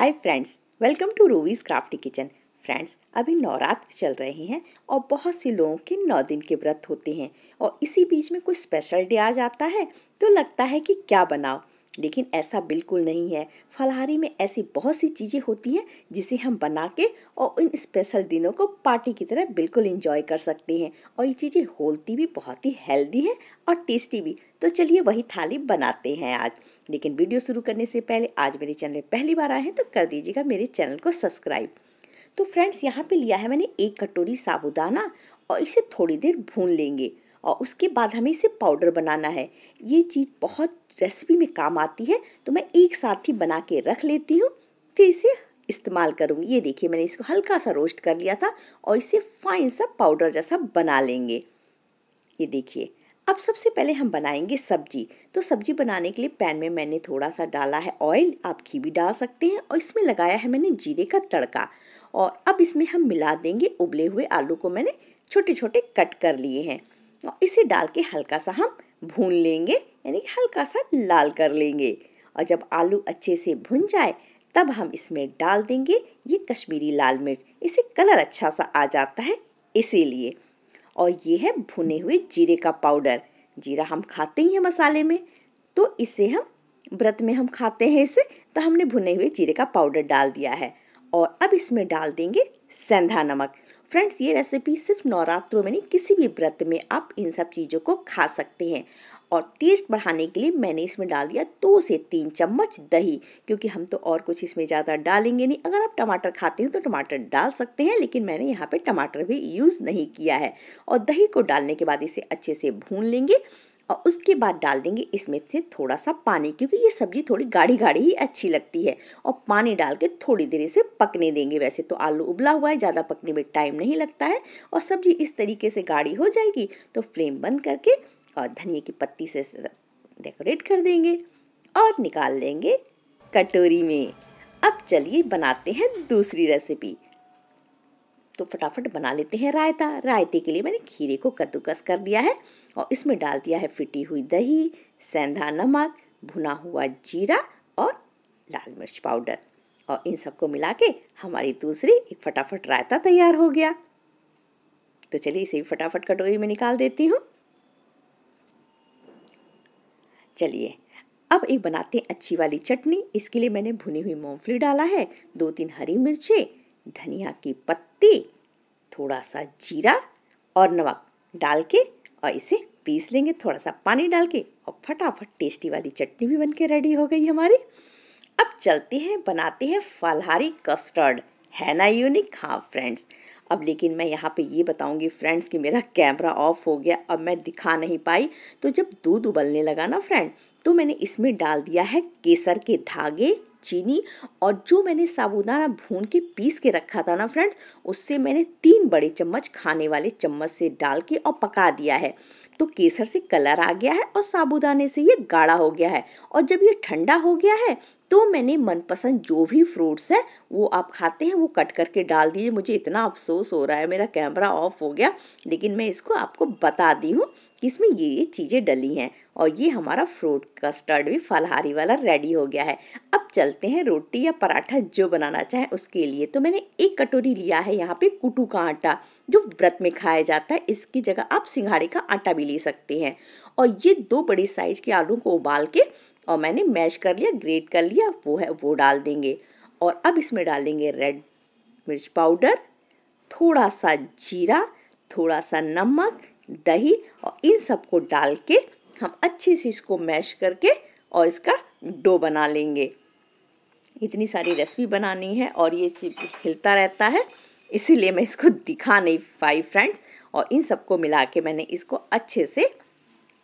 hi friends welcome to Ruvi's crafty kitchen friends अभी नवरात्र चल रहे हैं और बहुत से लोगों के नौ दिन के व्रत होते हैं और इसी बीच में कोई स्पेशल डे आ जाता है तो लगता है कि क्या बनाओ लेकिन ऐसा बिल्कुल नहीं है फलाहारी में ऐसी बहुत सी चीज़ें होती हैं जिसे हम बना के और इन स्पेशल दिनों को पार्टी की तरह बिल्कुल इंजॉय कर सकते हैं और ये चीज़ें होती भी बहुत ही हेल्दी हैं और टेस्टी भी तो चलिए वही थाली बनाते हैं आज लेकिन वीडियो शुरू करने से पहले आज मेरे चैनल पहली बार आए हैं तो कर दीजिएगा मेरे चैनल को सब्सक्राइब तो फ्रेंड्स यहाँ पे लिया है मैंने एक कटोरी साबुदाना और इसे थोड़ी देर भून लेंगे और उसके बाद हमें इसे पाउडर बनाना है ये चीज़ बहुत रेसिपी में काम आती है तो मैं एक साथ ही बना के रख लेती हूँ फिर इसे इस्तेमाल करूँगी ये देखिए मैंने इसको हल्का सा रोस्ट कर लिया था और इसे फाइन सा पाउडर जैसा बना लेंगे ये देखिए अब सबसे पहले हम बनाएंगे सब्जी तो सब्जी बनाने के लिए पैन में मैंने थोड़ा सा डाला है ऑयल आप घी भी डाल सकते हैं और इसमें लगाया है मैंने जीरे का तड़का और अब इसमें हम मिला देंगे उबले हुए आलू को मैंने छोटे छोटे कट कर लिए हैं और इसे डाल के हल्का सा हम भून लेंगे यानी हल्का सा लाल कर लेंगे और जब आलू अच्छे से भुन जाए तब हम इसमें डाल देंगे ये कश्मीरी लाल मिर्च इसे कलर अच्छा सा आ जाता है इसीलिए और ये है भुने हुए जीरे का पाउडर जीरा हम खाते ही हैं मसाले में तो इसे हम व्रत में हम खाते हैं इसे तो हमने भुने हुए जीरे का पाउडर डाल दिया है और अब इसमें डाल देंगे सेंधा नमक फ्रेंड्स ये रेसिपी सिर्फ नवरात्रों में नहीं किसी भी व्रत में आप इन सब चीज़ों को खा सकते हैं और टेस्ट बढ़ाने के लिए मैंने इसमें डाल दिया दो से तीन चम्मच दही क्योंकि हम तो और कुछ इसमें ज़्यादा डालेंगे नहीं अगर आप टमाटर खाते हैं तो टमाटर डाल सकते हैं लेकिन मैंने यहाँ पे टमाटर भी यूज़ नहीं किया है और दही को डालने के बाद इसे अच्छे से भून लेंगे और उसके बाद डाल देंगे इसमें से थोड़ा सा पानी क्योंकि ये सब्ज़ी थोड़ी गाढ़ी गाढ़ी ही अच्छी लगती है और पानी डाल के थोड़ी देर से पकने देंगे वैसे तो आलू उबला हुआ है ज़्यादा पकने में टाइम नहीं लगता है और सब्ज़ी इस तरीके से गाढ़ी हो जाएगी तो फ्लेम बंद करके और धनिया की पत्ती से डेकोरेट कर देंगे और निकाल लेंगे कटोरी में अब चलिए बनाते हैं दूसरी रेसिपी तो फटाफट बना लेते हैं रायता रायते के लिए मैंने खीरे को कद्दूकस कर दिया है और इसमें डाल दिया है फिटी हुई दही सेंधा नमक भुना हुआ जीरा और लाल मिर्च पाउडर और इन सबको मिला के हमारी दूसरी एक फटाफट रायता तैयार हो गया तो चलिए इसे भी फटाफट कटोरी में निकाल देती हूँ चलिए अब एक बनाते हैं अच्छी वाली चटनी इसके लिए मैंने भुनी हुई मूंगफली डाला है दो तीन हरी मिर्चें धनिया की पत्ती थोड़ा सा जीरा और नमक डाल के और इसे पीस लेंगे थोड़ा सा पानी डाल के और फटाफट टेस्टी वाली चटनी भी बन के रेडी हो गई हमारी अब चलते हैं बनाते हैं फलहारी कस्टर्ड है ना यूनिक हाँ फ्रेंड्स अब लेकिन मैं यहाँ पे ये बताऊँगी फ्रेंड्स कि मेरा कैमरा ऑफ हो गया अब मैं दिखा नहीं पाई तो जब दूध उबलने लगा ना फ्रेंड तो मैंने इसमें डाल दिया है केसर के धागे चीनी और जो मैंने साबुदाना भून के पीस के रखा था ना फ्रेंड्स उससे मैंने तीन बड़े चम्मच खाने वाले चम्मच से डाल के और पका दिया है तो केसर से कलर आ गया है और साबुदाने से ये गाढ़ा हो गया है और जब ये ठंडा हो गया है तो मैंने मनपसंद जो भी फ्रूट्स है वो आप खाते हैं वो कट करके डाल दीजिए मुझे इतना अफसोस हो रहा है मेरा कैमरा ऑफ हो गया लेकिन मैं इसको आपको बता दी हूँ कि इसमें ये ये चीज़ें डली हैं और ये हमारा फ्रूट कस्टर्ड भी फलहारी वाला रेडी हो गया है अब चलते हैं रोटी या पराठा जो बनाना चाहें उसके लिए तो मैंने एक कटोरी लिया है यहाँ पे कुटू का आटा जो व्रत में खाया जाता है इसकी जगह आप सिंघाड़े का आटा भी ले सकते हैं और ये दो बड़े साइज़ के आलू को उबाल के और मैंने मैश कर लिया ग्रेट कर लिया वो है वो डाल देंगे और अब इसमें डालेंगे रेड मिर्च पाउडर थोड़ा सा जीरा थोड़ा सा नमक दही और इन सबको डाल के हम अच्छे से इसको मैश करके और इसका डो बना लेंगे इतनी सारी रेसिपी बनानी है और ये हिलता रहता है इसीलिए मैं इसको दिखा नहीं पाई फ्रेंड्स और इन सबको मिला के मैंने इसको अच्छे से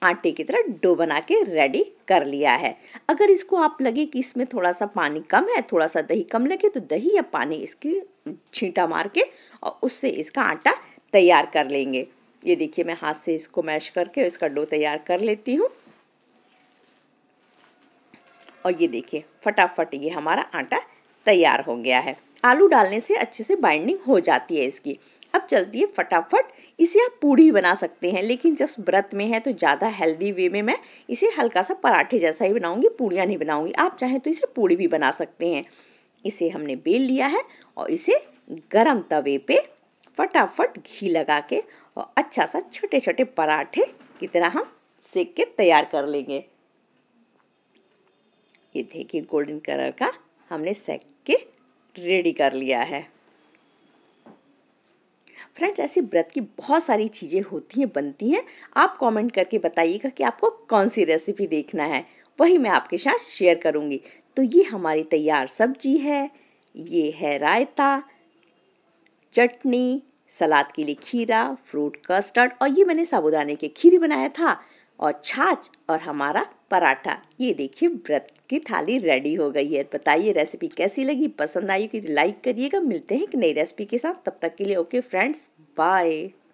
आटे की तरह डो बना के रेडी कर लिया है अगर इसको आप लगे कि इसमें थोड़ा सा पानी कम है थोड़ा सा दही कम लगे तो दही या पानी इसकी छींटा मार के और उससे इसका आटा तैयार कर लेंगे ये देखिए मैं हाथ से इसको मैश करके इसका डो तैयार कर लेती हूँ और ये देखिए फटाफट ये हमारा आटा तैयार हो गया है आलू डालने से अच्छे से बाइंडिंग हो जाती है इसकी अब चलती है फटाफट इसे आप पूड़ी बना सकते हैं लेकिन जब व्रत में है तो ज़्यादा हेल्दी वे में मैं इसे हल्का सा पराठे जैसा ही बनाऊंगी पूड़ियाँ नहीं बनाऊंगी आप चाहें तो इसे पूड़ी भी बना सकते हैं इसे हमने बेल लिया है और इसे गरम तवे पे फटाफट घी लगा के और अच्छा सा छोटे छोटे पराठे की तरह हम सेक के तैयार कर लेंगे ये देखिए गोल्डन कलर का हमने सेक के रेडी कर लिया है फ्रेंड्स ऐसी व्रत की बहुत सारी चीज़ें होती हैं बनती हैं आप कमेंट करके बताइएगा कि आपको कौन सी रेसिपी देखना है वही मैं आपके साथ शेयर करूंगी तो ये हमारी तैयार सब्जी है ये है रायता चटनी सलाद के लिए खीरा फ्रूट कस्टर्ड और ये मैंने साबुदाने के खीरे बनाया था और छाछ और हमारा पराठा ये देखिए व्रत की थाली रेडी हो गई है बताइए रेसिपी कैसी लगी पसंद आई कि लाइक करिएगा मिलते हैं एक नई रेसिपी के साथ तब तक के लिए ओके फ्रेंड्स बाय